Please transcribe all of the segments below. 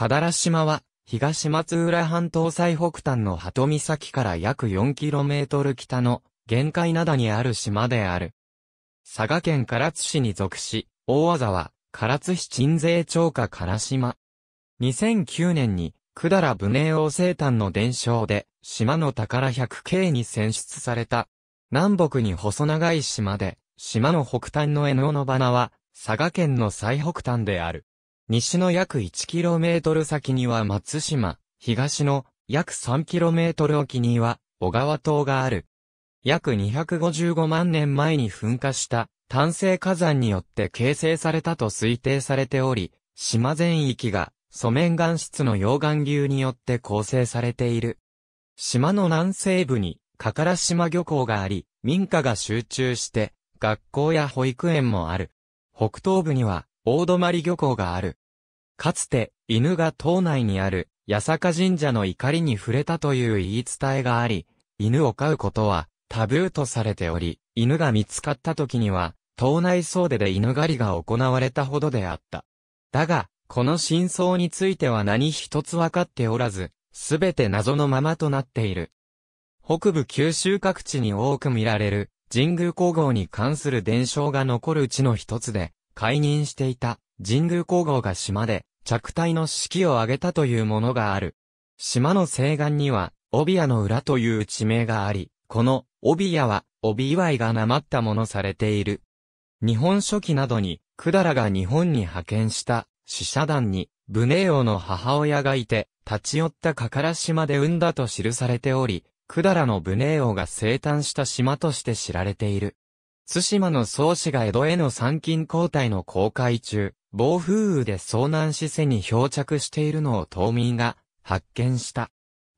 カダラ島は、東松浦半島最北端の鳩岬から約 4km 北の、玄界灘にある島である。佐賀県唐津市に属し、大和沢、唐津市鎮西町下唐島。2009年に、百済武寧王生誕の伝承で、島の宝 100K に選出された。南北に細長い島で、島の北端の江野の花は、佐賀県の最北端である。西の約 1km 先には松島、東の約 3km 沖には小川島がある。約255万年前に噴火した炭性火山によって形成されたと推定されており、島全域が素面岩質の溶岩流によって構成されている。島の南西部に、かから島漁港があり、民家が集中して、学校や保育園もある。北東部には、大泊漁港がある。かつて、犬が島内にある、八坂神社の怒りに触れたという言い伝えがあり、犬を飼うことは、タブーとされており、犬が見つかった時には、島内総出で犬狩りが行われたほどであった。だが、この真相については何一つ分かっておらず、すべて謎のままとなっている。北部九州各地に多く見られる、神宮皇后に関する伝承が残るうちの一つで、解任していた神宮皇后が島で着隊の指揮を挙げたというものがある。島の西岸には、帯屋の裏という地名があり、この、帯屋は、帯祝いがなまったものされている。日本書紀などに、百済が日本に派遣した、死者団に、ブネ王の母親がいて、立ち寄った宝島で産んだと記されており、百済のブネ王が生誕した島として知られている。津島の宗氏が江戸への参勤交代の航海中、暴風雨で遭難し瀬に漂着しているのを島民が発見した。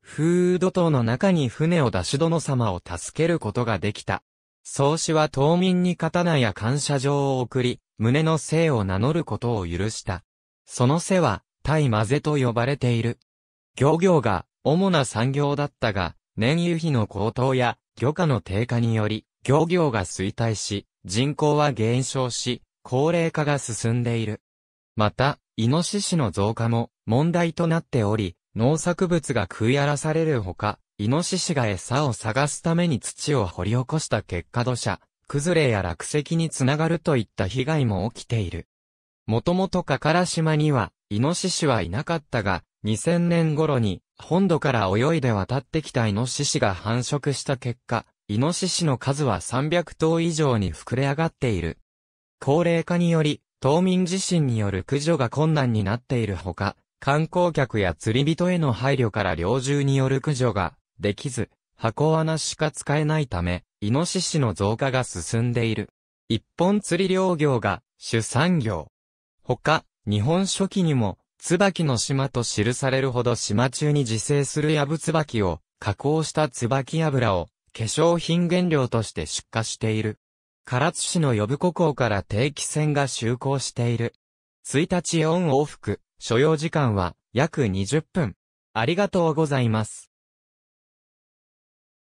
風雨土島の中に船を出し殿様を助けることができた。宗氏は島民に刀や感謝状を送り、胸の姓を名乗ることを許した。その背は、対混ぜと呼ばれている。漁業が主な産業だったが、燃油費の高騰や漁価の低下により、漁業が衰退し、人口は減少し、高齢化が進んでいる。また、イノシシの増加も問題となっており、農作物が食い荒らされるほか、イノシシが餌を探すために土を掘り起こした結果土砂、崩れや落石につながるといった被害も起きている。もともとかから島には、イノシシはいなかったが、2000年頃に、本土から泳いで渡ってきたイノシシが繁殖した結果、イノシシの数は300頭以上に膨れ上がっている。高齢化により、島民自身による駆除が困難になっているほか、観光客や釣り人への配慮から猟銃による駆除ができず、箱穴しか使えないため、イノシシの増加が進んでいる。一本釣り漁業が主産業。他、日本初期にも、椿の島と記されるほど島中に自生するヤブ椿を加工した椿油を化粧品原料として出荷している。唐津市の呼子港から定期船が就航している。1日4往復、所要時間は約20分。ありがとうございます。